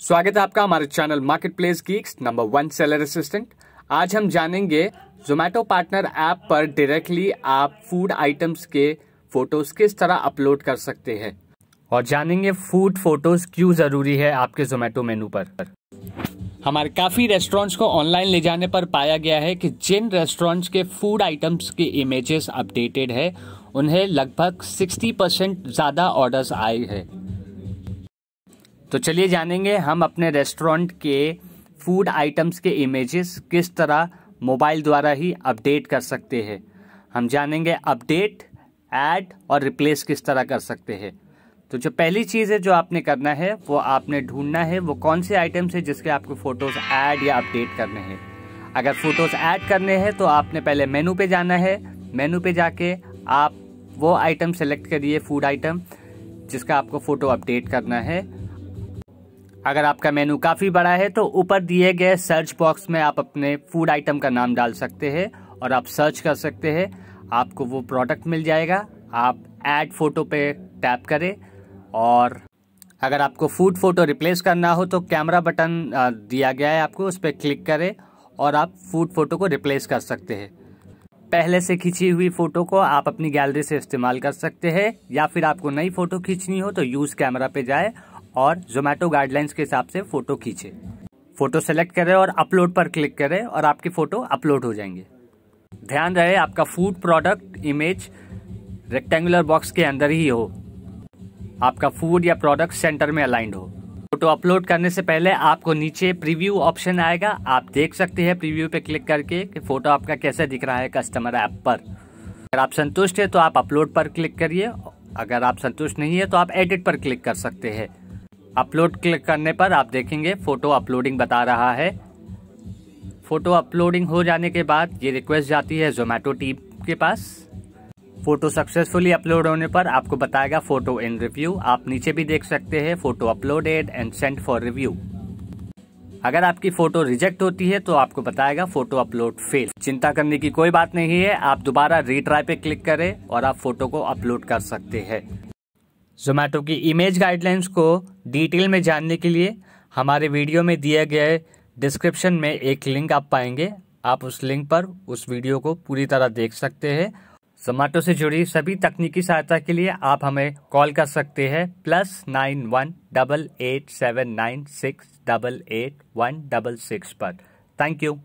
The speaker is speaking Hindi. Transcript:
स्वागत है आपका हमारे channel marketplace geeks number one seller assistant आज हम जानेंगे जोमेटो पार्टनर ऐप पर डायरेक्टली आप फूड आइटम्स के फोटोज किस तरह अपलोड कर सकते हैं और जानेंगे फूड फोटोज क्यों ज़रूरी है आपके जोमेटो मेनू पर हमारे काफ़ी रेस्टोरेंट्स को ऑनलाइन ले जाने पर पाया गया है कि जिन रेस्टोरेंट्स के फूड आइटम्स के इमेजेस अपडेटेड है उन्हें लगभग 60 परसेंट ज़्यादा ऑर्डर्स आए हैं तो चलिए जानेंगे हम अपने रेस्टोरेंट के फूड आइटम्स के इमेजेस किस तरह मोबाइल द्वारा ही अपडेट कर सकते हैं हम जानेंगे अपडेट ऐड और रिप्लेस किस तरह कर सकते हैं तो जो पहली चीज़ है जो आपने करना है वो आपने ढूंढना है वो कौन से आइटम्स है जिसके आपको फ़ोटोज़ ऐड या अपडेट करने हैं अगर फ़ोटोज़ ऐड करने हैं तो आपने पहले मेनू पे जाना है मेनू पे जाके आप वो आइटम सेलेक्ट करिए फूड आइटम जिसका आपको फ़ोटो अपडेट करना है अगर आपका मेनू काफ़ी बड़ा है तो ऊपर दिए गए सर्च बॉक्स में आप अपने फूड आइटम का नाम डाल सकते हैं और आप सर्च कर सकते हैं आपको वो प्रोडक्ट मिल जाएगा आप ऐड फोटो पे टैप करें और अगर आपको फूड फोटो रिप्लेस करना हो तो कैमरा बटन दिया गया है आपको उस पर क्लिक करें और आप फूड फोटो को रिप्लेस कर सकते हैं पहले से खींची हुई फ़ोटो को आप अपनी गैलरी से इस्तेमाल कर सकते हैं या फिर आपको नई फ़ोटो खींचनी हो तो यूज़ कैमरा पे जाए और जोमेटो गाइडलाइंस के हिसाब से फ़ोटो खींचे फ़ोटो सेलेक्ट करें और अपलोड पर क्लिक करें और आपकी फ़ोटो अपलोड हो जाएंगे ध्यान रहे आपका food product image rectangular box के अंदर ही हो आपका फूड या प्रोडक्ट सेंटर में अलाइंड हो फोटो अपलोड करने से पहले आपको नीचे प्रीव्यू ऑप्शन आएगा आप देख सकते हैं प्रीव्यू पे क्लिक करके कि फोटो आपका कैसे दिख रहा है कस्टमर ऐप पर अगर आप संतुष्ट है तो आप अपलोड पर क्लिक करिए अगर आप संतुष्ट नहीं है तो आप एडिट पर क्लिक कर सकते हैं अपलोड क्लिक करने पर आप देखेंगे फ़ोटो अपलोडिंग बता रहा है फ़ोटो अपलोडिंग हो जाने के बाद ये रिक्वेस्ट जाती है जोमेटो टीम के पास फ़ोटो सक्सेसफुली अपलोड होने पर आपको बताएगा फ़ोटो इन रिव्यू आप नीचे भी देख सकते हैं photo uploaded and sent for review अगर आपकी फ़ोटो रिजेक्ट होती है तो आपको बताएगा फ़ोटो अपलोड फेल चिंता करने की कोई बात नहीं है आप दोबारा रीट्राई पे क्लिक करें और आप फ़ोटो को अपलोड कर सकते हैं जोमेटो की इमेज गाइडलाइंस को डिटेल में जानने के लिए हमारे वीडियो में दिए गए डिस्क्रिप्शन में एक लिंक आप पाएंगे आप उस लिंक पर उस वीडियो को पूरी तरह देख सकते हैं जोमेटो से जुड़ी सभी तकनीकी सहायता के लिए आप हमें कॉल कर सकते हैं plus nine one double eight seven nine six double eight one double six पर थैंक यू